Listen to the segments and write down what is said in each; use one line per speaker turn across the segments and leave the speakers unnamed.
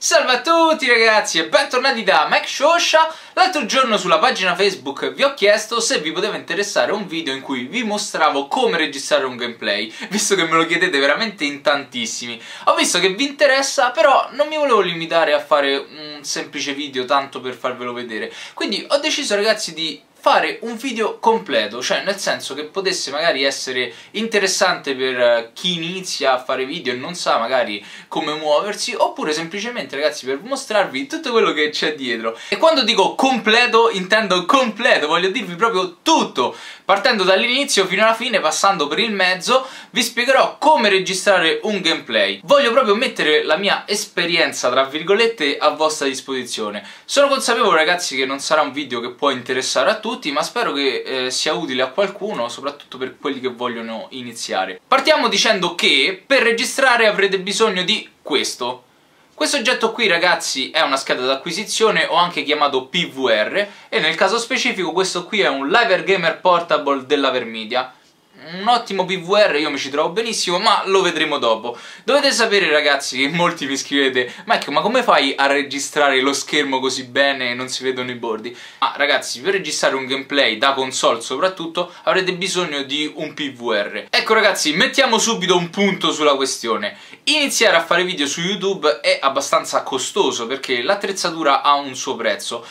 Salve a tutti ragazzi e bentornati da Mike Shosha L'altro giorno sulla pagina Facebook vi ho chiesto se vi poteva interessare un video in cui vi mostravo come registrare un gameplay Visto che me lo chiedete veramente in tantissimi Ho visto che vi interessa però non mi volevo limitare a fare un semplice video tanto per farvelo vedere Quindi ho deciso ragazzi di fare un video completo, cioè nel senso che potesse magari essere interessante per eh, chi inizia a fare video e non sa magari come muoversi, oppure semplicemente ragazzi per mostrarvi tutto quello che c'è dietro. E quando dico completo intendo completo, voglio dirvi proprio tutto, Partendo dall'inizio fino alla fine, passando per il mezzo, vi spiegherò come registrare un gameplay. Voglio proprio mettere la mia esperienza, tra virgolette, a vostra disposizione. Sono consapevole ragazzi che non sarà un video che può interessare a tutti, ma spero che eh, sia utile a qualcuno, soprattutto per quelli che vogliono iniziare. Partiamo dicendo che per registrare avrete bisogno di questo questo oggetto qui ragazzi è una scheda d'acquisizione o anche chiamato PVR e nel caso specifico questo qui è un Liver Gamer Portable della Vermedia un ottimo PVR, io mi ci trovo benissimo, ma lo vedremo dopo. Dovete sapere ragazzi che molti mi scrivete, ma ecco, ma come fai a registrare lo schermo così bene e non si vedono i bordi? Ma ragazzi, per registrare un gameplay da console soprattutto, avrete bisogno di un PVR. Ecco ragazzi, mettiamo subito un punto sulla questione. Iniziare a fare video su YouTube è abbastanza costoso perché l'attrezzatura ha un suo prezzo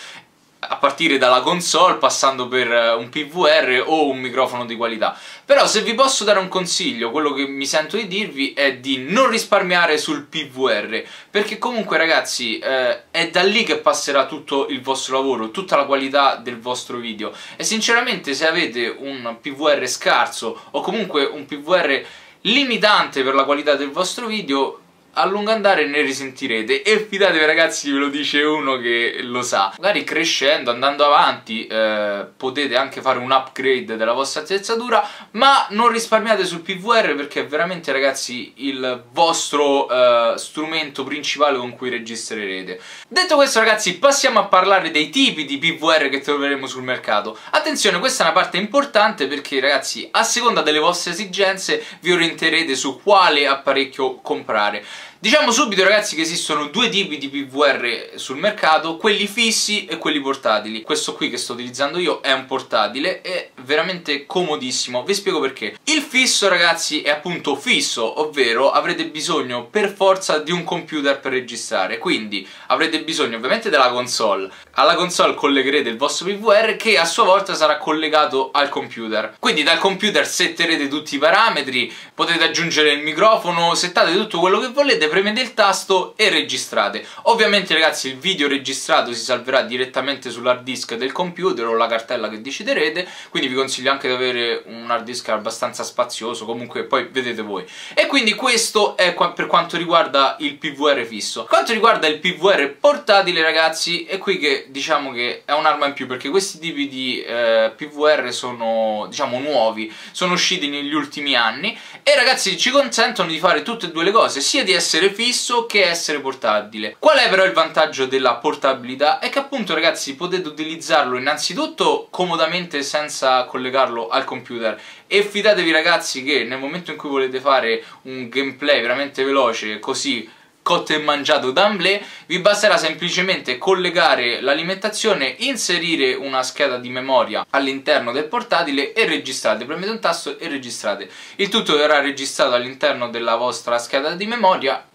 a partire dalla console passando per eh, un PVR o un microfono di qualità. Però se vi posso dare un consiglio, quello che mi sento di dirvi è di non risparmiare sul PVR, perché comunque ragazzi eh, è da lì che passerà tutto il vostro lavoro, tutta la qualità del vostro video e sinceramente se avete un PVR scarso o comunque un PVR limitante per la qualità del vostro video a lungo andare ne risentirete e fidatevi ragazzi ve lo dice uno che lo sa magari crescendo andando avanti eh, potete anche fare un upgrade della vostra attrezzatura ma non risparmiate sul PVR perché è veramente ragazzi il vostro eh, strumento principale con cui registrerete detto questo ragazzi passiamo a parlare dei tipi di PVR che troveremo sul mercato attenzione questa è una parte importante perché ragazzi a seconda delle vostre esigenze vi orienterete su quale apparecchio comprare Diciamo subito ragazzi che esistono due tipi di PVR sul mercato, quelli fissi e quelli portatili. Questo qui che sto utilizzando io è un portatile, è veramente comodissimo, vi spiego perché. Il fisso ragazzi è appunto fisso, ovvero avrete bisogno per forza di un computer per registrare, quindi avrete bisogno ovviamente della console, alla console collegherete il vostro PVR che a sua volta sarà collegato al computer. Quindi dal computer setterete tutti i parametri, potete aggiungere il microfono, settate tutto quello che volete, premete il tasto e registrate. Ovviamente ragazzi il video registrato si salverà direttamente sull'hard disk del computer o la cartella che deciderete, quindi vi consiglio anche di avere un hard disk abbastanza spazioso, comunque poi vedete voi. E quindi questo è per quanto riguarda il PVR fisso. Quanto riguarda il PVR portatile ragazzi, è qui che diciamo che è un'arma in più perché questi tipi di eh, PVR sono diciamo nuovi, sono usciti negli ultimi anni e ragazzi ci consentono di fare tutte e due le cose, sia di essere fisso che essere portabile Qual è però il vantaggio della portabilità? È che appunto ragazzi potete utilizzarlo innanzitutto comodamente senza collegarlo al computer e fidatevi ragazzi che nel momento in cui volete fare un gameplay veramente veloce così cotto e mangiato d'amblè, vi basterà semplicemente collegare l'alimentazione, inserire una scheda di memoria all'interno del portatile e registrate, premete un tasto e registrate. Il tutto verrà registrato all'interno della vostra scheda di memoria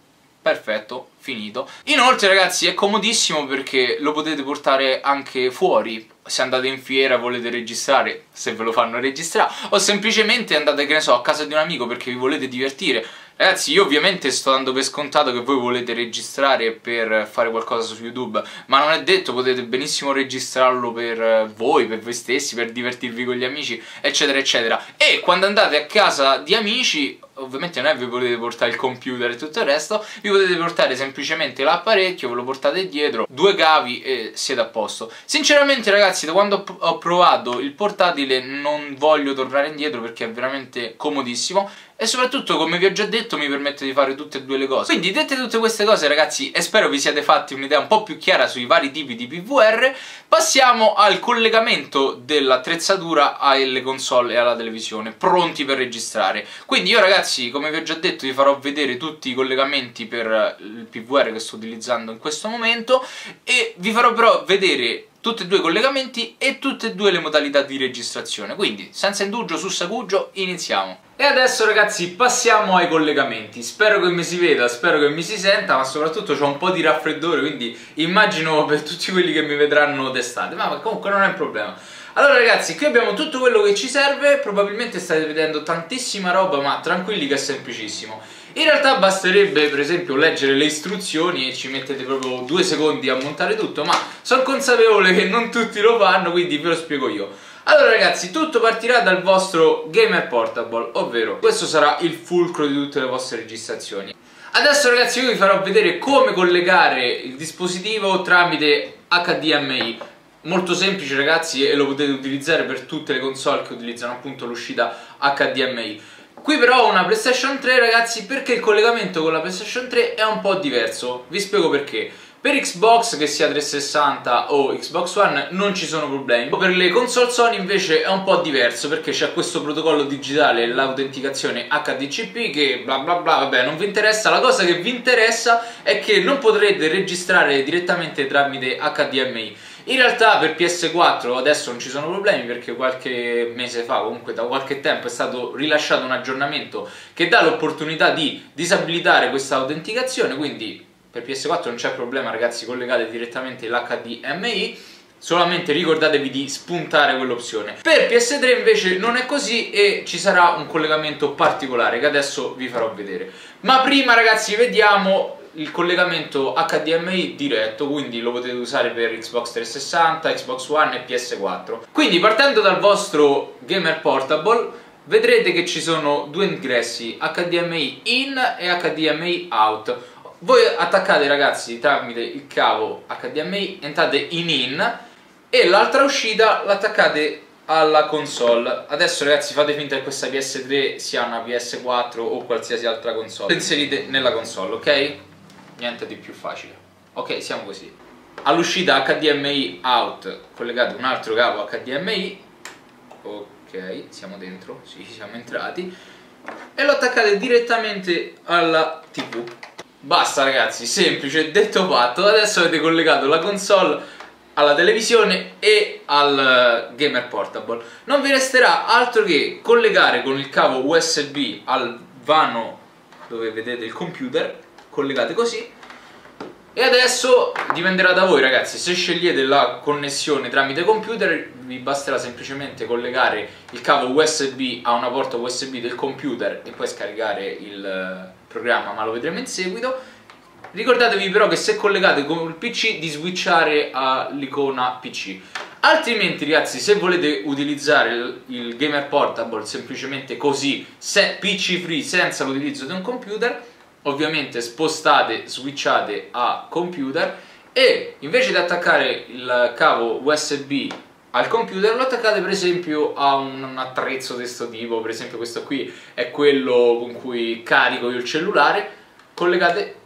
perfetto, finito. Inoltre ragazzi è comodissimo perché lo potete portare anche fuori, se andate in fiera e volete registrare, se ve lo fanno registrare, o semplicemente andate, che ne so, a casa di un amico perché vi volete divertire, Ragazzi, io ovviamente sto dando per scontato che voi volete registrare per fare qualcosa su YouTube, ma non è detto, potete benissimo registrarlo per eh, voi, per voi stessi, per divertirvi con gli amici, eccetera, eccetera. E quando andate a casa di amici ovviamente non è che vi potete portare il computer e tutto il resto, vi potete portare semplicemente l'apparecchio, ve lo portate dietro, due cavi e siete a posto. Sinceramente ragazzi, da quando ho provato il portatile non voglio tornare indietro perché è veramente comodissimo e soprattutto, come vi ho già detto, mi permette di fare tutte e due le cose. Quindi, dette tutte queste cose, ragazzi, e spero vi siate fatti un'idea un po' più chiara sui vari tipi di PVR, passiamo al collegamento dell'attrezzatura alle console e alla televisione, pronti per registrare. Quindi io, ragazzi, ragazzi come vi ho già detto vi farò vedere tutti i collegamenti per il PVR che sto utilizzando in questo momento e vi farò però vedere tutti e due i collegamenti e tutte e due le modalità di registrazione quindi senza indugio su Sagugio, iniziamo e adesso ragazzi passiamo ai collegamenti, spero che mi si veda, spero che mi si senta ma soprattutto c'ho un po' di raffreddore quindi immagino per tutti quelli che mi vedranno d'estate ma comunque non è un problema allora ragazzi, qui abbiamo tutto quello che ci serve, probabilmente state vedendo tantissima roba, ma tranquilli che è semplicissimo. In realtà basterebbe per esempio leggere le istruzioni e ci mettete proprio due secondi a montare tutto, ma sono consapevole che non tutti lo fanno, quindi ve lo spiego io. Allora ragazzi, tutto partirà dal vostro gamer portable, ovvero questo sarà il fulcro di tutte le vostre registrazioni. Adesso ragazzi io vi farò vedere come collegare il dispositivo tramite HDMI molto semplice ragazzi e lo potete utilizzare per tutte le console che utilizzano appunto l'uscita HDMI Qui però ho una PlayStation 3 ragazzi perché il collegamento con la PlayStation 3 è un po' diverso, vi spiego perché per Xbox, che sia 360 o Xbox One, non ci sono problemi. Per le console Sony invece è un po' diverso perché c'è questo protocollo digitale, l'autenticazione HDCP che bla bla bla, vabbè, non vi interessa. La cosa che vi interessa è che non potrete registrare direttamente tramite HDMI. In realtà per PS4 adesso non ci sono problemi perché qualche mese fa, comunque da qualche tempo, è stato rilasciato un aggiornamento che dà l'opportunità di disabilitare questa autenticazione, quindi per PS4 non c'è problema ragazzi, collegate direttamente l'HDMI solamente ricordatevi di spuntare quell'opzione per PS3 invece non è così e ci sarà un collegamento particolare che adesso vi farò vedere ma prima ragazzi vediamo il collegamento HDMI diretto, quindi lo potete usare per Xbox 360, Xbox One e PS4. Quindi partendo dal vostro gamer portable vedrete che ci sono due ingressi HDMI in e HDMI out. Voi attaccate ragazzi tramite il cavo HDMI, entrate in in e l'altra uscita l'attaccate alla console. Adesso ragazzi fate finta che questa PS3 sia una PS4 o qualsiasi altra console. Lo inserite nella console, ok? niente di più facile ok siamo così all'uscita HDMI out collegate un altro cavo HDMI ok siamo dentro sì siamo entrati e lo attaccate direttamente alla tv basta ragazzi semplice detto fatto adesso avete collegato la console alla televisione e al eh, gamer portable non vi resterà altro che collegare con il cavo USB al vano dove vedete il computer collegate così e adesso dipenderà da voi ragazzi, se scegliete la connessione tramite computer vi basterà semplicemente collegare il cavo USB a una porta USB del computer e poi scaricare il eh, programma, ma lo vedremo in seguito. Ricordatevi però che se collegate con il PC di switchare all'icona PC. Altrimenti ragazzi, se volete utilizzare il, gamer portable semplicemente così, se PC free, senza l'utilizzo di un computer, ovviamente spostate, switchate a computer e invece di attaccare il cavo USB al computer lo attaccate per esempio a un, attrezzo di questo tipo, per esempio questo qui è quello con cui carico io il cellulare, collegate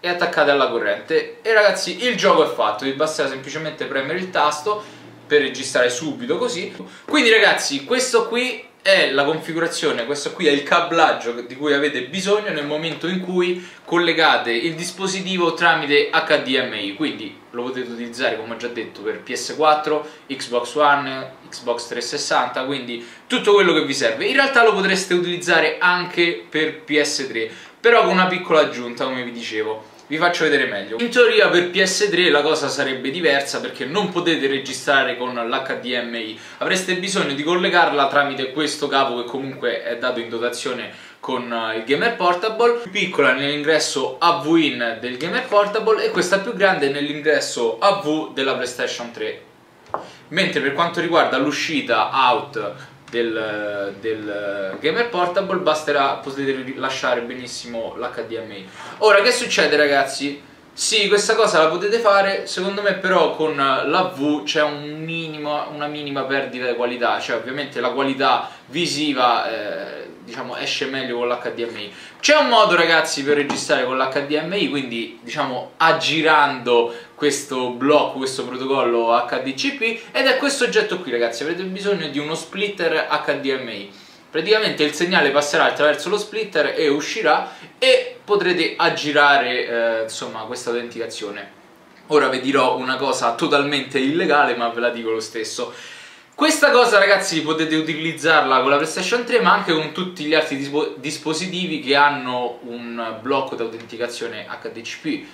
e attaccate alla corrente e ragazzi il gioco è fatto, vi basterà semplicemente premere il tasto per registrare subito così. Quindi ragazzi questo qui è la configurazione, questo qui è il cablaggio di cui avete bisogno nel momento in cui collegate il dispositivo tramite HDMI, quindi lo potete utilizzare come ho già detto per PS4, Xbox One, Xbox 360, quindi tutto quello che vi serve. In realtà lo potreste utilizzare anche per PS3, però con una piccola aggiunta come vi dicevo vi faccio vedere meglio. In teoria per PS3 la cosa sarebbe diversa perché non potete registrare con l'HDMI, avreste bisogno di collegarla tramite questo cavo che comunque è dato in dotazione con eh, il Gamer Portable, più piccola nell'ingresso AV-in del Gamer Portable e questa più grande nell'ingresso AV della PlayStation 3. Mentre per quanto riguarda l'uscita out del, del, gamer portable basterà potete rilasciare benissimo l'HDMI ora che succede ragazzi? sì questa cosa la potete fare secondo me però con la V c'è un una minima perdita di qualità cioè ovviamente la qualità visiva eh, diciamo esce meglio con l'HDMI c'è un modo ragazzi per registrare con l'HDMI quindi diciamo aggirando questo blocco, questo protocollo HDCP ed è questo oggetto qui ragazzi, avrete bisogno di uno splitter HDMI praticamente il segnale passerà attraverso lo splitter e uscirà e potrete aggirare eh, insomma questa autenticazione ora vi dirò una cosa totalmente illegale ma ve la dico lo stesso questa cosa ragazzi potete utilizzarla con la PlayStation 3 ma anche con tutti gli altri dispo dispositivi che hanno un blocco di autenticazione HDCP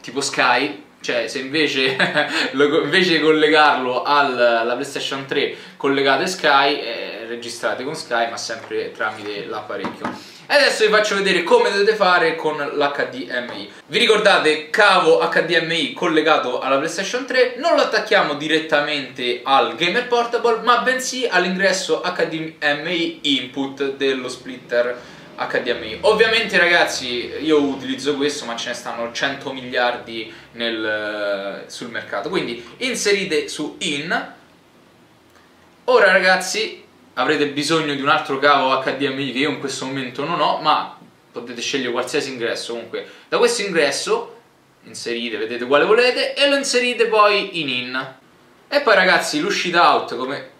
tipo Sky cioè, se invece, invece di collegarlo alla PlayStation 3 collegate Sky, eh, registrate con Sky, ma sempre tramite l'apparecchio. E adesso vi faccio vedere come dovete fare con l'HDMI. Vi ricordate cavo HDMI collegato alla PlayStation 3? Non lo attacchiamo direttamente al Gamer Portable, ma bensì all'ingresso HDMI input dello splitter HDMI ovviamente ragazzi io utilizzo questo ma ce ne stanno 100 miliardi nel, eh, sul mercato quindi inserite su in ora ragazzi avrete bisogno di un altro cavo HDMI che io in questo momento non ho ma potete scegliere qualsiasi ingresso comunque da questo ingresso inserite vedete quale volete e lo inserite poi in in e poi ragazzi l'uscita out come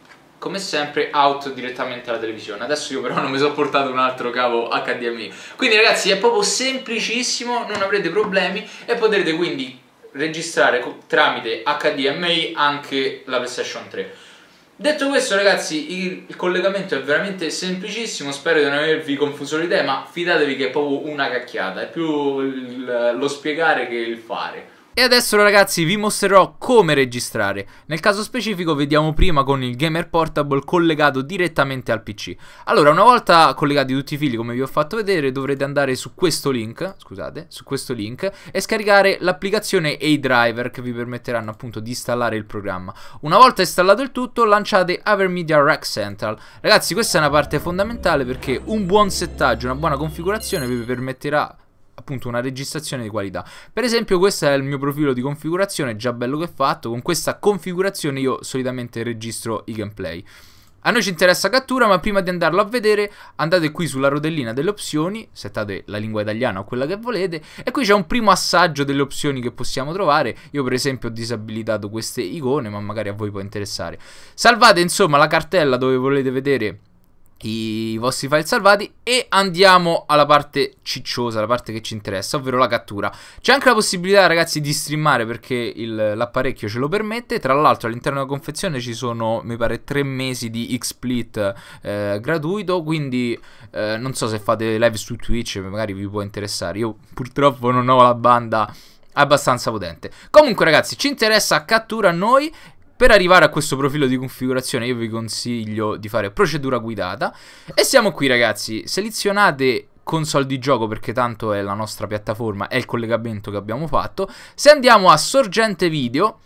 come sempre out direttamente alla televisione adesso io però non mi sono portato un altro cavo HDMI quindi ragazzi è proprio semplicissimo non avrete problemi e potrete quindi registrare tramite HDMI anche la PlayStation 3 Detto questo ragazzi il collegamento è veramente semplicissimo, spero di non avervi confuso l'idea ma fidatevi che è proprio una cacchiata, è più lo spiegare che il fare. E adesso ragazzi vi mostrerò come registrare, nel caso specifico vediamo prima con il Gamer Portable collegato direttamente al PC. Allora una volta collegati tutti i fili come vi ho fatto vedere dovrete andare su questo link, scusate, su questo link e scaricare l'applicazione e i driver che vi permetteranno appunto di installare il programma. Una volta installato il tutto lanciate AverMedia Rack Central. Ragazzi questa è una parte fondamentale perché un buon settaggio, una buona configurazione vi permetterà appunto una registrazione di qualità. Per esempio questo è il mio profilo di configurazione, già bello che fatto, con questa configurazione io solitamente registro i gameplay. A noi ci interessa cattura, ma prima di andarlo a vedere andate qui sulla rotellina delle opzioni, settate la lingua italiana o quella che volete, e qui c'è un primo assaggio delle opzioni che possiamo trovare. Io per esempio ho disabilitato queste icone, ma magari a voi può interessare. Salvate insomma la cartella dove volete vedere i vostri file salvati e andiamo alla parte cicciosa, la parte che ci interessa, ovvero la cattura. C'è anche la possibilità, ragazzi, di streamare perché l'apparecchio ce lo permette. Tra l'altro, all'interno della confezione ci sono, mi pare, tre mesi di XSplit eh, gratuito. Quindi eh, non so se fate live su Twitch, magari vi può interessare. Io purtroppo non ho la banda abbastanza potente. Comunque, ragazzi, ci interessa cattura a noi per arrivare a questo profilo di configurazione io vi consiglio di fare procedura guidata e siamo qui ragazzi, selezionate console di gioco perché tanto è la nostra piattaforma, è il collegamento che abbiamo fatto. Se andiamo a sorgente video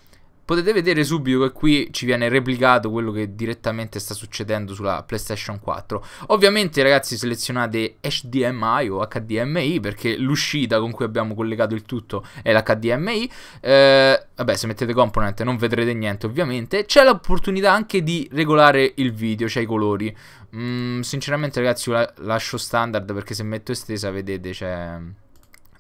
Potete vedere subito che qui ci viene replicato quello che direttamente sta succedendo sulla PlayStation 4. Ovviamente ragazzi selezionate HDMI o HDMI perché l'uscita con cui abbiamo collegato il tutto è l'HDMI. Eh, vabbè se mettete component non vedrete niente ovviamente. C'è l'opportunità anche di regolare il video, cioè i colori. Mm, sinceramente ragazzi la lascio standard perché se metto estesa vedete c'è... Cioè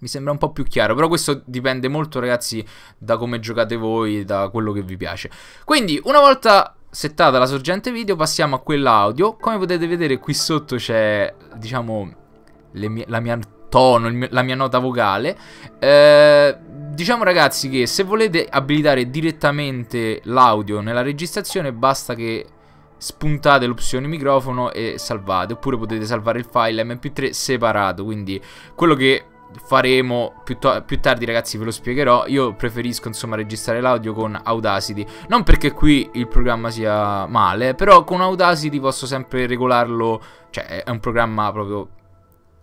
mi sembra un po' più chiaro, però questo dipende molto ragazzi da come giocate voi, da quello che vi piace. Quindi una volta settata la sorgente video passiamo a quella audio. Come potete vedere qui sotto c'è diciamo mie, la mia tono, mio, la mia nota vocale. Eh, diciamo ragazzi che se volete abilitare direttamente l'audio nella registrazione basta che spuntate l'opzione microfono e salvate oppure potete salvare il file mp3 separato quindi quello che faremo più, più, tardi ragazzi ve lo spiegherò Io preferisco insomma registrare l'audio con Audacity Non perché qui il programma sia male Però con Audacity posso sempre regolarlo Cioè è un programma proprio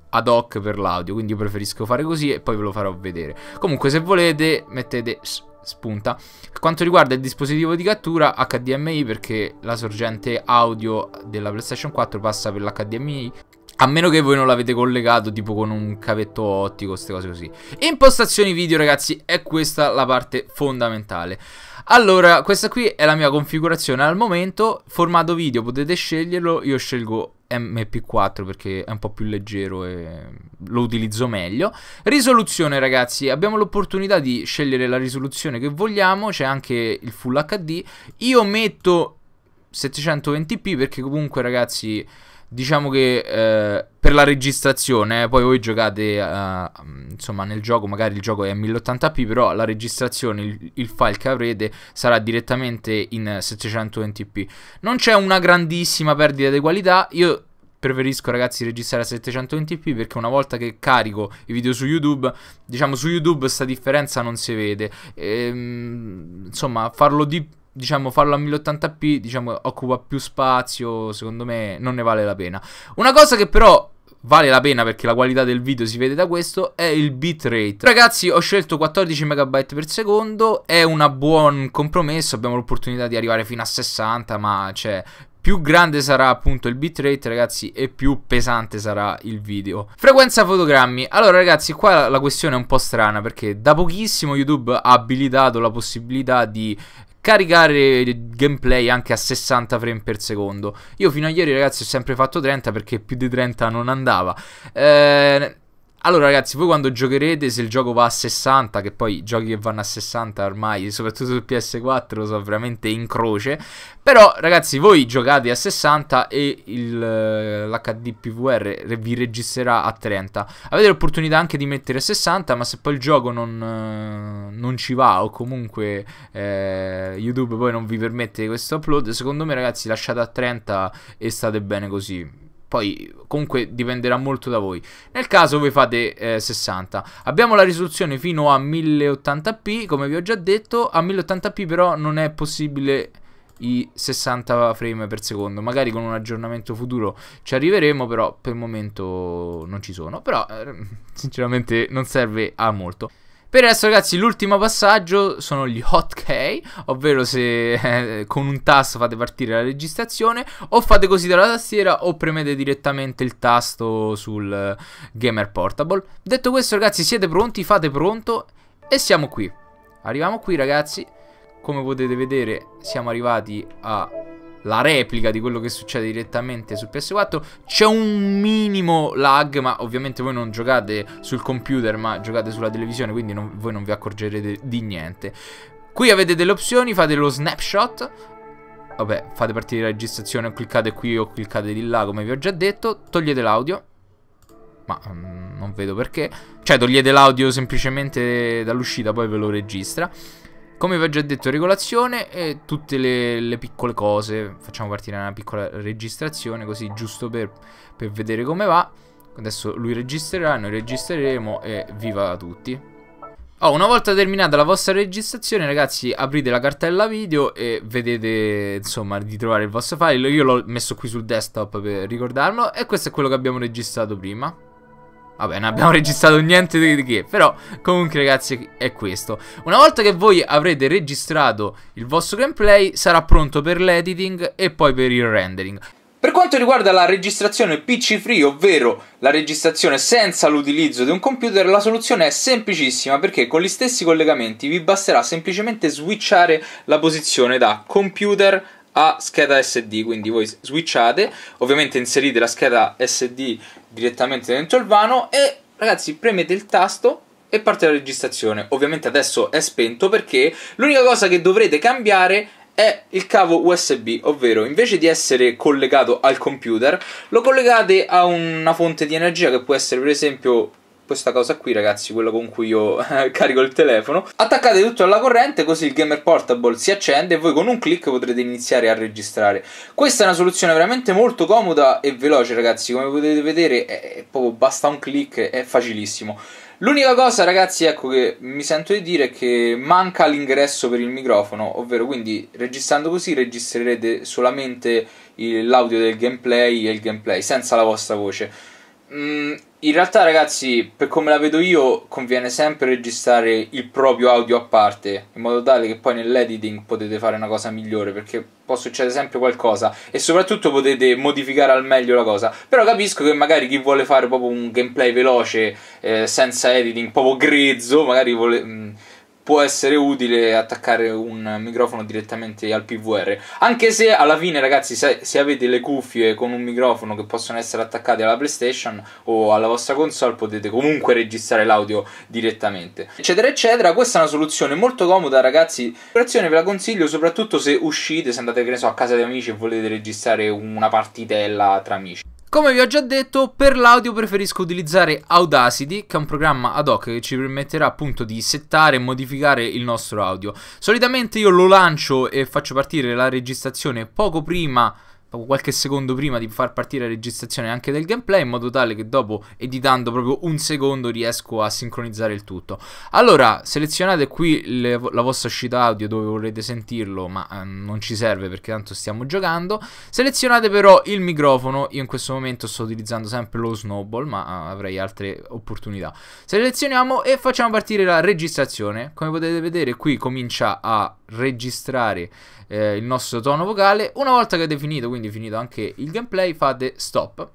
ad hoc per l'audio Quindi io preferisco fare così e poi ve lo farò vedere Comunque se volete mettete spunta Per quanto riguarda il dispositivo di cattura HDMI Perché la sorgente audio della PlayStation 4 passa per l'HDMI a meno che voi non l'avete collegato tipo con un cavetto ottico, queste cose così. Impostazioni video ragazzi, è questa la parte fondamentale. Allora, questa qui è la mia configurazione al momento. Formato video potete sceglierlo, io scelgo MP4 perché è un po' più leggero e lo utilizzo meglio. Risoluzione ragazzi, abbiamo l'opportunità di scegliere la risoluzione che vogliamo, c'è anche il Full HD. Io metto 720p perché comunque ragazzi diciamo che eh, per la registrazione, eh, poi voi giocate eh, insomma nel gioco, magari il gioco è 1080p, però la registrazione, il, il file che avrete sarà direttamente in 720p. Non c'è una grandissima perdita di qualità, io preferisco ragazzi registrare a 720p perché una volta che carico i video su YouTube, diciamo su YouTube sta differenza non si vede. E, ehm, insomma, farlo di diciamo, farlo a 1080p, diciamo, occupa più spazio, secondo me non ne vale la pena. Una cosa che però vale la pena perché la qualità del video si vede da questo è il bitrate ragazzi ho scelto 14 megabyte per secondo è un buon compromesso abbiamo l'opportunità di arrivare fino a 60 ma cioè più grande sarà appunto il bitrate ragazzi e più pesante sarà il video frequenza fotogrammi allora ragazzi qua la questione è un po' strana perché da pochissimo youtube ha abilitato la possibilità di caricare gameplay anche a 60 frame per secondo. Io fino a ieri, ragazzi, ho sempre fatto 30 perché più di 30 non andava. Eh, allora ragazzi, voi quando giocherete, se il gioco va a 60, che poi i giochi che vanno a 60 ormai, soprattutto su PS4, sono veramente in croce, però ragazzi, voi giocate a 60 e eh, l'HD PVR vi registrerà a 30. Avete l'opportunità anche di mettere a 60, ma se poi il gioco non, eh, non ci va o comunque eh, YouTube poi non vi permette questo upload, secondo me ragazzi lasciate a 30 e state bene così poi comunque dipenderà molto da voi. Nel caso voi fate eh, 60. Abbiamo la risoluzione fino a 1080p, come vi ho già detto, a 1080p però non è possibile i 60 frame per secondo. Magari con un aggiornamento futuro ci arriveremo, però per il momento non ci sono. Però eh, sinceramente non serve a molto. Per il resto, ragazzi l'ultimo passaggio sono gli hotkey, ovvero se eh, con un tasto fate partire la registrazione o fate così dalla tastiera o premete direttamente il tasto sul gamer portable. Detto questo ragazzi siete pronti, fate pronto e siamo qui. Arriviamo qui ragazzi, come potete vedere siamo arrivati a la replica di quello che succede direttamente su PS4. C'è un minimo lag, ma ovviamente voi non giocate sul computer, ma giocate sulla televisione, quindi non, voi non vi accorgerete di niente. Qui avete delle opzioni, fate lo snapshot, vabbè, fate partire la registrazione, cliccate qui o cliccate di là, come vi ho già detto, togliete l'audio, ma mm, non vedo perché, cioè togliete l'audio semplicemente dall'uscita, poi ve lo registra. Come vi ho già detto, regolazione e tutte le, le piccole cose. Facciamo partire una piccola registrazione così giusto per, per vedere come va. Adesso lui registrerà, noi registreremo e viva a tutti. Oh, una volta terminata la vostra registrazione, ragazzi, aprite la cartella video e vedete, insomma, di trovare il vostro file. Io l'ho messo qui sul desktop per ricordarlo e questo è quello che abbiamo registrato prima. Vabbè, non abbiamo registrato niente di che, però comunque ragazzi è questo. Una volta che voi avrete registrato il vostro gameplay sarà pronto per l'editing e poi per il rendering. Per quanto riguarda la registrazione PC free, ovvero la registrazione senza l'utilizzo di un computer, la soluzione è semplicissima perché con gli stessi collegamenti vi basterà semplicemente switchare la posizione da computer a scheda SD, quindi voi switchate, ovviamente inserite la scheda SD direttamente dentro il vano e ragazzi premete il tasto e parte la registrazione. Ovviamente adesso è spento perché l'unica cosa che dovrete cambiare è il cavo USB, ovvero invece di essere collegato al computer, lo collegate a una fonte di energia che può essere per esempio questa cosa qui ragazzi, quello con cui io carico il telefono. Attaccate tutto alla corrente così il gamer portable si accende e voi con un clic potrete iniziare a registrare. Questa è una soluzione veramente molto comoda e veloce ragazzi, come potete vedere è proprio basta un clic, è facilissimo. L'unica cosa, ragazzi, ecco che mi sento di dire è che manca l'ingresso per il microfono, ovvero quindi registrando così registrerete solamente l'audio del gameplay e il gameplay senza la vostra voce. Mm, in realtà, ragazzi, per come la vedo io, conviene sempre registrare il proprio audio a parte, in modo tale che poi nell'editing potete fare una cosa migliore, perché può succedere sempre qualcosa e soprattutto potete modificare al meglio la cosa. Però capisco che magari chi vuole fare proprio un gameplay veloce, eh, senza editing, proprio grezzo, magari vuole... Mm, può essere utile attaccare un microfono direttamente al PVR. Anche se alla fine, ragazzi, se, se, avete le cuffie con un microfono che possono essere attaccate alla PlayStation o alla vostra console, potete comunque registrare l'audio direttamente, eccetera, eccetera. Questa è una soluzione molto comoda, ragazzi. L'operazione ve la consiglio soprattutto se uscite, se andate, che ne so, a casa di amici e volete registrare una partitella tra amici. Come vi ho già detto, per l'audio preferisco utilizzare Audacity, che è un programma ad hoc che ci permetterà appunto di settare e modificare il nostro audio. Solitamente io lo lancio e faccio partire la registrazione poco prima qualche secondo prima di far partire la registrazione anche del gameplay in modo tale che dopo editando proprio un secondo riesco a sincronizzare il tutto allora selezionate qui le, la vostra uscita audio dove volete sentirlo ma ehm, non ci serve perché tanto stiamo giocando selezionate però il microfono io in questo momento sto utilizzando sempre lo snowball ma eh, avrei altre opportunità selezioniamo e facciamo partire la registrazione come potete vedere qui comincia a registrare eh, il nostro tono vocale. Una volta che è definito, quindi finito anche il gameplay, fate stop.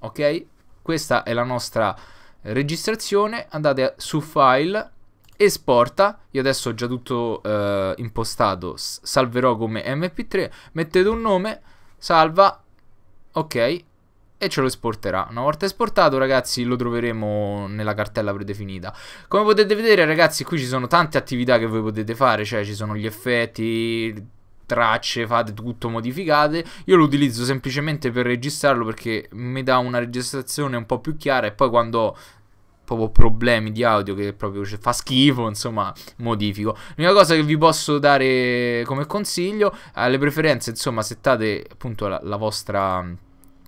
Ok? Questa è la nostra registrazione. Andate su file, esporta. Io adesso ho già tutto eh, impostato, salverò come mp3. Mettete un nome, salva. Ok, e ce lo esporterà. Una volta esportato, ragazzi, lo troveremo nella cartella predefinita. Come potete vedere, ragazzi, qui ci sono tante attività che voi potete fare, cioè ci sono gli effetti tracce, fate tutto, modificate io lo utilizzo semplicemente per registrarlo perché mi dà una registrazione un po' più chiara e poi quando ho proprio problemi di audio che proprio fa schifo, insomma, modifico. L'unica cosa che vi posso dare come consiglio, alle preferenze, insomma, settate appunto la, la vostra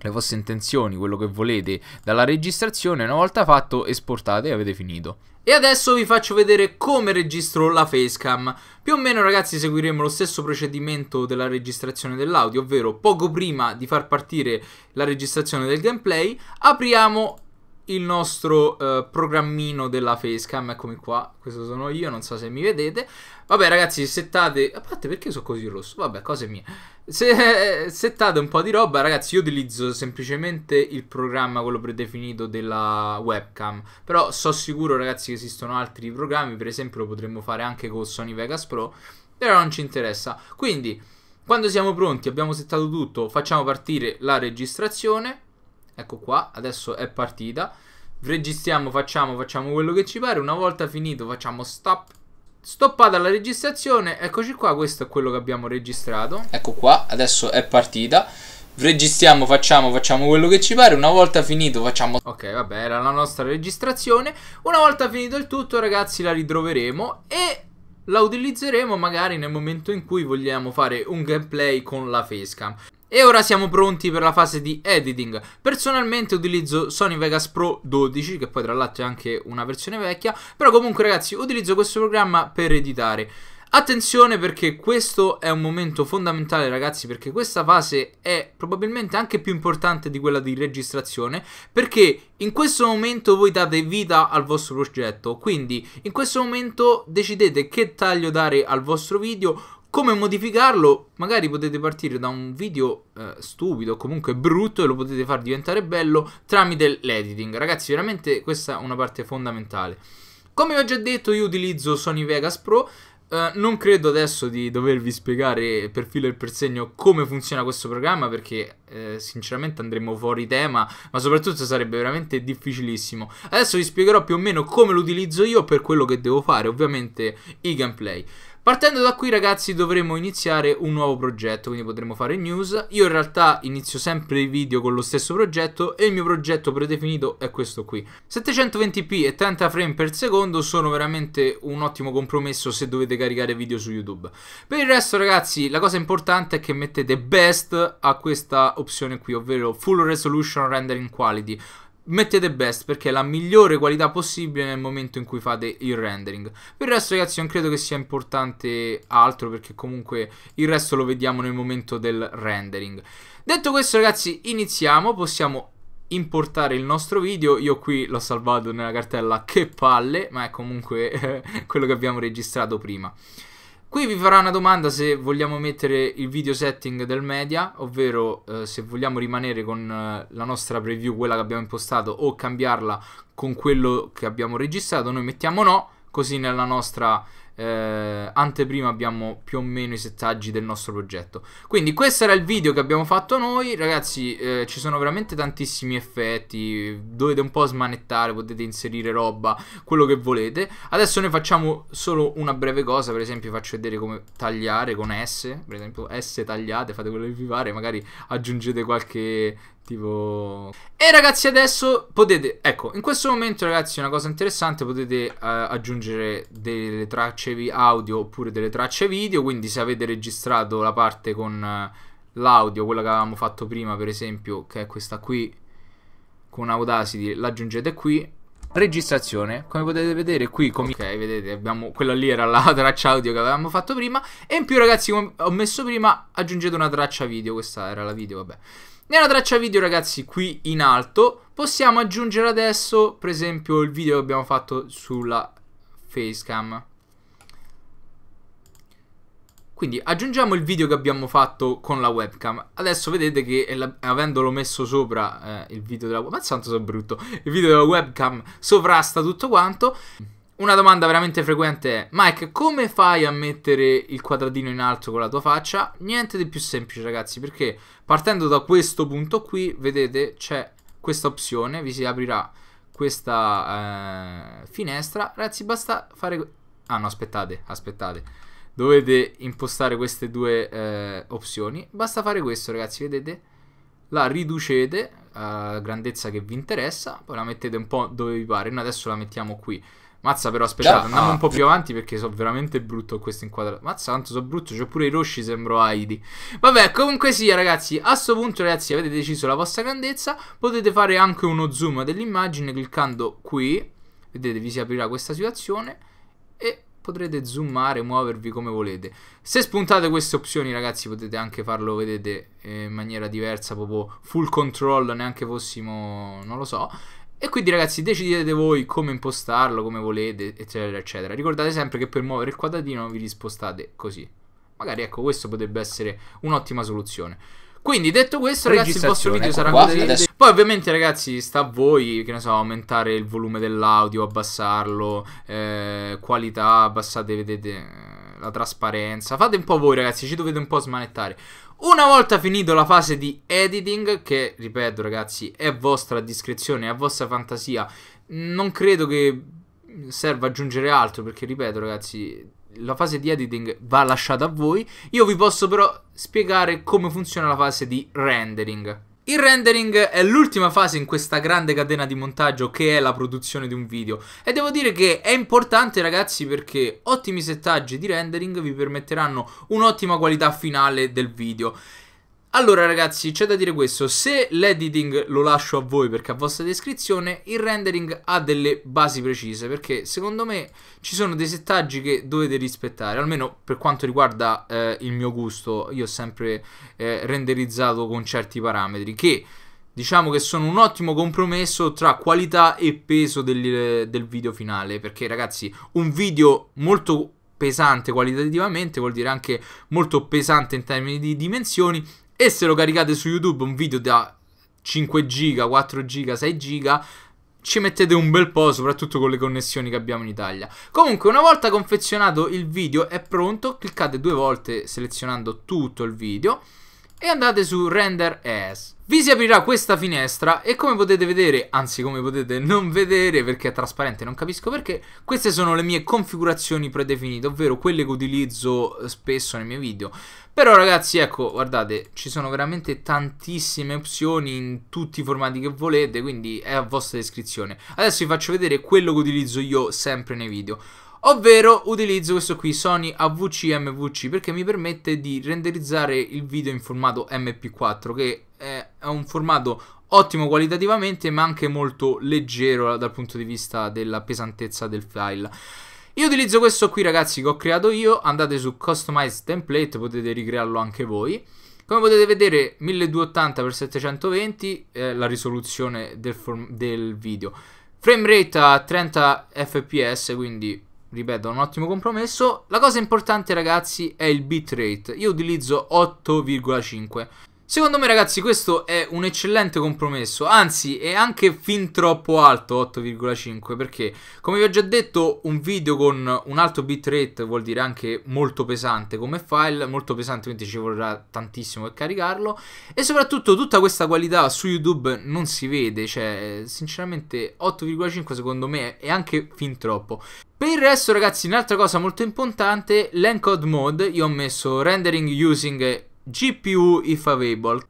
le vostre intenzioni, quello che volete dalla registrazione, una volta fatto esportate e avete finito. E adesso vi faccio vedere come registro la facecam. Più o meno ragazzi seguiremo lo stesso procedimento della registrazione dell'audio, ovvero poco prima di far partire la registrazione del gameplay, apriamo il nostro eh, programmino della facecam, eccomi qua, questo sono io, non so se mi vedete, Vabbè ragazzi, settate... A parte perché sono così rosso? Vabbè, cose mie. Se eh, settate un po' di roba, ragazzi, io utilizzo semplicemente il programma, quello predefinito della webcam. Però so sicuro, ragazzi, che esistono altri programmi. Per esempio, lo potremmo fare anche con Sony Vegas Pro. Però non ci interessa. Quindi, quando siamo pronti, abbiamo settato tutto, facciamo partire la registrazione. Ecco qua, adesso è partita. Registriamo, facciamo, facciamo quello che ci pare. Una volta finito, facciamo stop Stoppata la registrazione, eccoci qua, questo è quello che abbiamo registrato. Ecco qua, adesso è partita. Registriamo, facciamo, facciamo quello che ci pare. Una volta finito, facciamo. Ok, vabbè, era la nostra registrazione. Una volta finito il tutto, ragazzi, la ritroveremo e la utilizzeremo magari nel momento in cui vogliamo fare un gameplay con la facecam. E ora siamo pronti per la fase di editing. Personalmente utilizzo Sony Vegas Pro 12, che poi tra l'altro è anche una versione vecchia, però comunque ragazzi utilizzo questo programma per editare. Attenzione perché questo è un momento fondamentale ragazzi perché questa fase è probabilmente anche più importante di quella di registrazione perché in questo momento voi date vita al vostro progetto quindi in questo momento decidete che taglio dare al vostro video come modificarlo? Magari potete partire da un video eh, stupido, comunque brutto, e lo potete far diventare bello tramite l'editing. Ragazzi, veramente questa è una parte fondamentale. Come ho già detto, io utilizzo Sony Vegas Pro. Eh, non credo adesso di dovervi spiegare per filo e per segno come funziona questo programma perché eh, sinceramente andremo fuori tema, ma soprattutto sarebbe veramente difficilissimo. Adesso vi spiegherò più o meno come lo utilizzo io per quello che devo fare, ovviamente i gameplay. Partendo da qui ragazzi dovremo iniziare un nuovo progetto, quindi potremo fare news. Io in realtà inizio sempre i video con lo stesso progetto e il mio progetto predefinito è questo qui. 720p e 30 frame per secondo sono veramente un ottimo compromesso se dovete caricare video su YouTube. Per il resto ragazzi la cosa importante è che mettete best a questa opzione qui, ovvero full resolution rendering quality mettete best perché è la migliore qualità possibile nel momento in cui fate il rendering. Per il resto ragazzi non credo che sia importante altro perché comunque il resto lo vediamo nel momento del rendering. Detto questo ragazzi iniziamo, possiamo importare il nostro video io qui l'ho salvato nella cartella che palle ma è comunque quello che abbiamo registrato prima Qui vi farà una domanda se vogliamo mettere il video setting del media, ovvero eh, se vogliamo rimanere con eh, la nostra preview, quella che abbiamo impostato, o cambiarla con quello che abbiamo registrato. Noi mettiamo no, così nella nostra eh, anteprima abbiamo più o meno i settaggi del nostro progetto. Quindi questo era il video che abbiamo fatto noi, ragazzi eh, ci sono veramente tantissimi effetti, dovete un po' smanettare, potete inserire roba, quello che volete. Adesso noi facciamo solo una breve cosa, per esempio faccio vedere come tagliare con S, per esempio S tagliate, fate quello che vi pare, magari aggiungete qualche cattivo. E ragazzi, adesso potete. Ecco, in questo momento, ragazzi, una cosa interessante: potete eh, aggiungere delle tracce audio oppure delle tracce video. Quindi, se avete registrato la parte con eh, l'audio, quella che avevamo fatto prima, per esempio, che è questa qui con Audacity, l'aggiungete qui. Registrazione, come potete vedere qui, com ok, vedete, abbiamo, quella lì era la traccia audio che avevamo fatto prima. E in più, ragazzi, come ho messo prima, aggiungete una traccia video. Questa era la video, vabbè. Nella traccia video ragazzi qui in alto possiamo aggiungere adesso per esempio il video che abbiamo fatto sulla facecam. Quindi aggiungiamo il video che abbiamo fatto con la webcam. Adesso vedete che eh, avendolo messo sopra eh, il video della webcam, ma santo so brutto, il video della webcam sovrasta tutto quanto. Una domanda veramente frequente è Mike, come fai a mettere il quadratino in alto con la tua faccia? Niente di più semplice ragazzi perché partendo da questo punto qui vedete c'è questa opzione, vi si aprirà questa eh, finestra Ragazzi basta fare... Ah no aspettate, aspettate Dovete impostare queste due eh, opzioni Basta fare questo ragazzi, vedete? La riducete alla grandezza che vi interessa Poi la mettete un po' dove vi pare Noi adesso la mettiamo qui Mazza però aspettate, andiamo un po' ah. più avanti perché sono veramente brutto questo inquadrato. Mazza tanto sono brutto, c'ho pure i rosci, sembro Heidi. Vabbè, comunque sia ragazzi, a questo punto ragazzi avete deciso la vostra grandezza, potete fare anche uno zoom dell'immagine cliccando qui, vedete vi si aprirà questa situazione e potrete zoomare, muovervi come volete. Se spuntate queste opzioni ragazzi potete anche farlo, vedete, in maniera diversa, proprio full control, neanche fossimo, non lo so. E quindi ragazzi decidete voi come impostarlo, come volete, eccetera, eccetera. Ricordate sempre che per muovere il quadratino vi rispostate così. Magari ecco, questo potrebbe essere un'ottima soluzione. Quindi detto questo ragazzi il vostro video ecco sarà qua, così. Adesso... Poi ovviamente ragazzi sta a voi, che ne so, aumentare il volume dell'audio, abbassarlo, eh, qualità, abbassate, vedete eh, la trasparenza. Fate un po' voi ragazzi, ci dovete un po' smanettare. Una volta finito la fase di editing, che ripeto ragazzi è vostra discrezione, è a vostra fantasia, non credo che serva aggiungere altro perché ripeto ragazzi la fase di editing va lasciata a voi. Io vi posso però spiegare come funziona la fase di rendering. Il rendering è l'ultima fase in questa grande catena di montaggio che è la produzione di un video e devo dire che è importante ragazzi perché ottimi settaggi di rendering vi permetteranno un'ottima qualità finale del video. Allora ragazzi c'è da dire questo, se l'editing lo lascio a voi perché a vostra descrizione, il rendering ha delle basi precise perché secondo me ci sono dei settaggi che dovete rispettare, almeno per quanto riguarda eh, il mio gusto, io ho sempre eh, renderizzato con certi parametri che diciamo che sono un ottimo compromesso tra qualità e peso del, del video finale perché ragazzi un video molto pesante qualitativamente vuol dire anche molto pesante in termini di dimensioni e se lo caricate su YouTube un video da 5 giga, 4 giga, 6 giga ci mettete un bel po', soprattutto con le connessioni che abbiamo in Italia. Comunque, una volta confezionato il video è pronto, cliccate due volte selezionando tutto il video e andate su Render As. Vi si aprirà questa finestra e come potete vedere, anzi come potete non vedere perché è trasparente, non capisco perché, queste sono le mie configurazioni predefinite, ovvero quelle che utilizzo spesso nei miei video. Però ragazzi, ecco, guardate, ci sono veramente tantissime opzioni in tutti i formati che volete, quindi è a vostra descrizione. Adesso vi faccio vedere quello che utilizzo io sempre nei video. Ovvero utilizzo questo qui Sony AVC MVC perché mi permette di renderizzare il video in formato MP4 che è un formato ottimo qualitativamente ma anche molto leggero dal punto di vista della pesantezza del file. Io utilizzo questo qui ragazzi che ho creato io, andate su Customize Template, potete ricrearlo anche voi. Come potete vedere 1280x720 eh, la risoluzione del, del video. Frame rate a 30 fps quindi ripeto, un ottimo compromesso. La cosa importante, ragazzi, è il bitrate. Io utilizzo 8,5. Secondo me ragazzi questo è un eccellente compromesso, anzi è anche fin troppo alto 8,5 perché come vi ho già detto un video con un alto bitrate vuol dire anche molto pesante come file, molto pesante quindi ci vorrà tantissimo per caricarlo e soprattutto tutta questa qualità su YouTube non si vede, cioè sinceramente 8,5 secondo me è anche fin troppo. Per il resto ragazzi un'altra cosa molto importante, l'encode mode, io ho messo rendering using GPU if available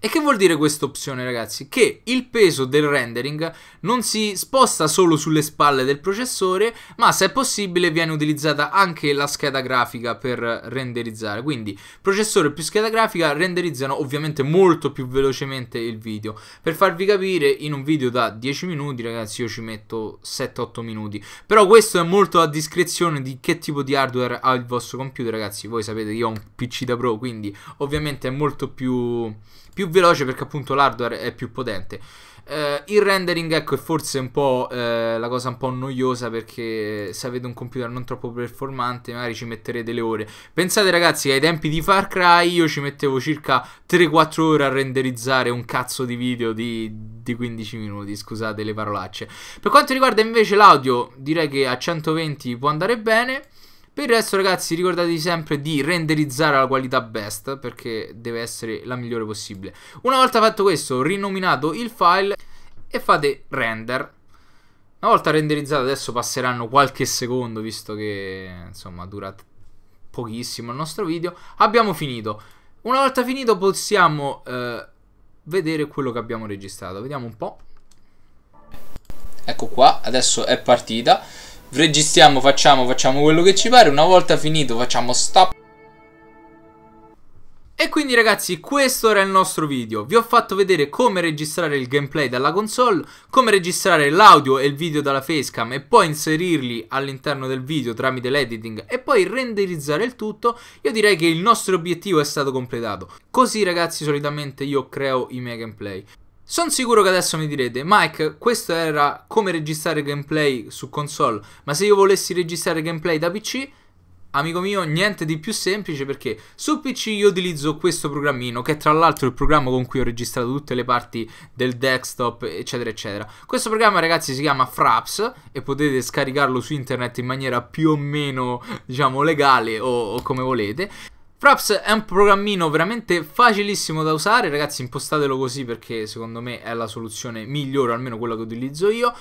e che vuol dire questa opzione, ragazzi? Che il peso del rendering non si sposta solo sulle spalle del processore, ma se è possibile viene utilizzata anche la scheda grafica per renderizzare. Quindi processore più scheda grafica renderizzano ovviamente molto più velocemente il video. Per farvi capire, in un video da 10 minuti, ragazzi, io ci metto 7-8 minuti. Però questo è molto a discrezione di che tipo di hardware ha il vostro computer, ragazzi. Voi sapete, io ho un PC da Pro, quindi ovviamente è molto più più veloce perché appunto l'hardware è più potente. Eh, il rendering, ecco, è forse un po' eh, la cosa un po' noiosa perché se avete un computer non troppo performante magari ci metterete le ore. Pensate ragazzi, ai tempi di Far Cry io ci mettevo circa 3-4 ore a renderizzare un cazzo di video di, di 15 minuti, scusate le parolacce. Per quanto riguarda invece l'audio, direi che a 120 può andare bene. Per il resto ragazzi ricordatevi sempre di renderizzare alla qualità best perché deve essere la migliore possibile. Una volta fatto questo rinominato il file e fate render. Una volta renderizzato adesso passeranno qualche secondo visto che insomma dura pochissimo il nostro video. Abbiamo finito. Una volta finito possiamo eh, vedere quello che abbiamo registrato. Vediamo un po'. Ecco qua, adesso è partita registriamo, facciamo, facciamo quello che ci pare. Una volta finito facciamo stop. E quindi ragazzi questo era il nostro video, vi ho fatto vedere come registrare il gameplay dalla console, come registrare l'audio e il video dalla facecam e poi inserirli all'interno del video tramite l'editing e poi renderizzare il tutto, io direi che il nostro obiettivo è stato completato. Così ragazzi solitamente io creo i miei gameplay. Sono sicuro che adesso mi direte, Mike, questo era come registrare gameplay su console, ma se io volessi registrare gameplay da PC, amico mio, niente di più semplice perché su PC io utilizzo questo programmino, che è tra l'altro il programma con cui ho registrato tutte le parti del desktop, eccetera, eccetera. Questo programma, ragazzi, si chiama Fraps e potete scaricarlo su internet in maniera più o meno, diciamo, legale o, o come volete. Fraps è un programmino veramente facilissimo da usare, ragazzi impostatelo così perché secondo me è la soluzione migliore, almeno quella che utilizzo io.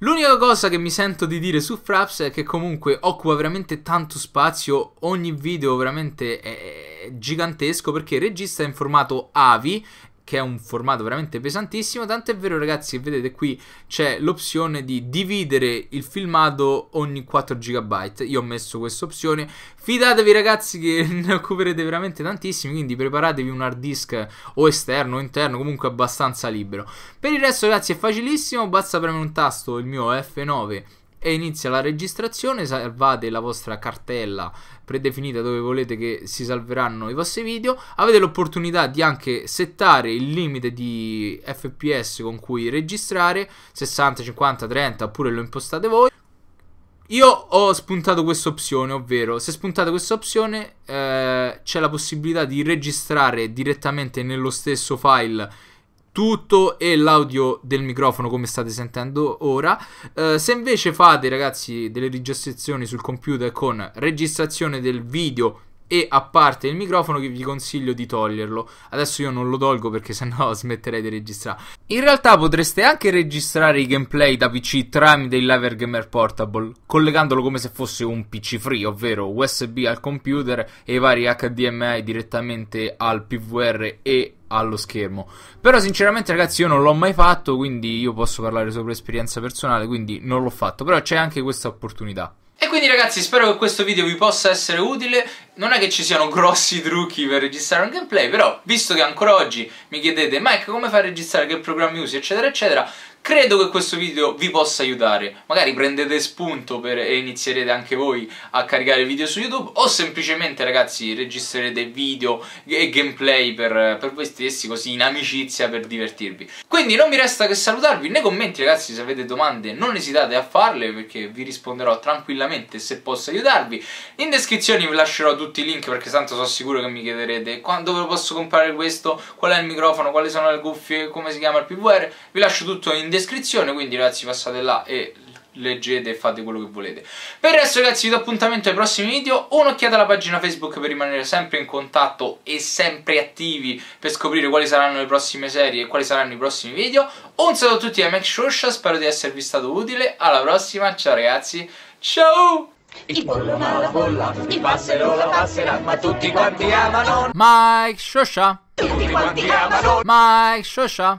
L'unica cosa che mi sento di dire su Fraps è che comunque occupa veramente tanto spazio, ogni video veramente è gigantesco perché registra in formato AVI che è un formato veramente pesantissimo, tanto è vero ragazzi che vedete qui c'è l'opzione di dividere il filmato ogni 4 GB, io ho messo questa opzione, fidatevi ragazzi che ne occuperete veramente tantissimi, quindi preparatevi un hard disk o esterno o interno, comunque abbastanza libero. Per il resto ragazzi è facilissimo, basta premere un tasto il mio F9 e inizia la registrazione, salvate la vostra cartella predefinita dove volete che si salveranno i vostri video, avete l'opportunità di anche settare il limite di fps con cui registrare, 60, 50, 30 oppure lo impostate voi. Io ho spuntato questa opzione, ovvero se spuntate questa opzione eh, c'è la possibilità di registrare direttamente nello stesso file tutto e l'audio del microfono come state sentendo ora. Eh, se invece fate ragazzi delle registrazioni sul computer con registrazione del video e a parte il microfono che vi consiglio di toglierlo. Adesso io non lo tolgo perché sennò smetterei di registrare. In realtà potreste anche registrare i gameplay da PC tramite il Liver Gamer Portable, collegandolo come se fosse un PC free, ovvero USB al computer e i vari HDMI direttamente al PVR e allo schermo. Però sinceramente ragazzi io non l'ho mai fatto, quindi io posso parlare solo per esperienza personale, quindi non l'ho fatto, però c'è anche questa opportunità. E quindi ragazzi spero che questo video vi possa essere utile, non è che ci siano grossi trucchi per registrare un gameplay, però visto che ancora oggi mi chiedete Mike come fai a registrare, che programmi usi eccetera eccetera, Credo che questo video vi possa aiutare, magari prendete spunto per, e inizierete anche voi a caricare video su YouTube o semplicemente ragazzi registrerete video e gameplay per, per voi stessi così in amicizia per divertirvi. Quindi non mi resta che salutarvi, nei commenti ragazzi se avete domande non esitate a farle perché vi risponderò tranquillamente se posso aiutarvi. In descrizione vi lascerò tutti i link perché tanto sono sicuro che mi chiederete dove posso comprare questo, qual è il microfono, quali sono le cuffie, come si chiama il PVR, vi lascio tutto in descrizione, quindi ragazzi passate là e leggete e fate quello che volete. Per il resto ragazzi vi do appuntamento ai prossimi video, un'occhiata alla pagina Facebook per rimanere sempre in contatto e sempre attivi per scoprire quali saranno le prossime serie e quali saranno i prossimi video. Un saluto a tutti da Max Shosha, spero di esservi stato utile, alla prossima, ciao ragazzi, ciao! Mike Shosha Mike Shosha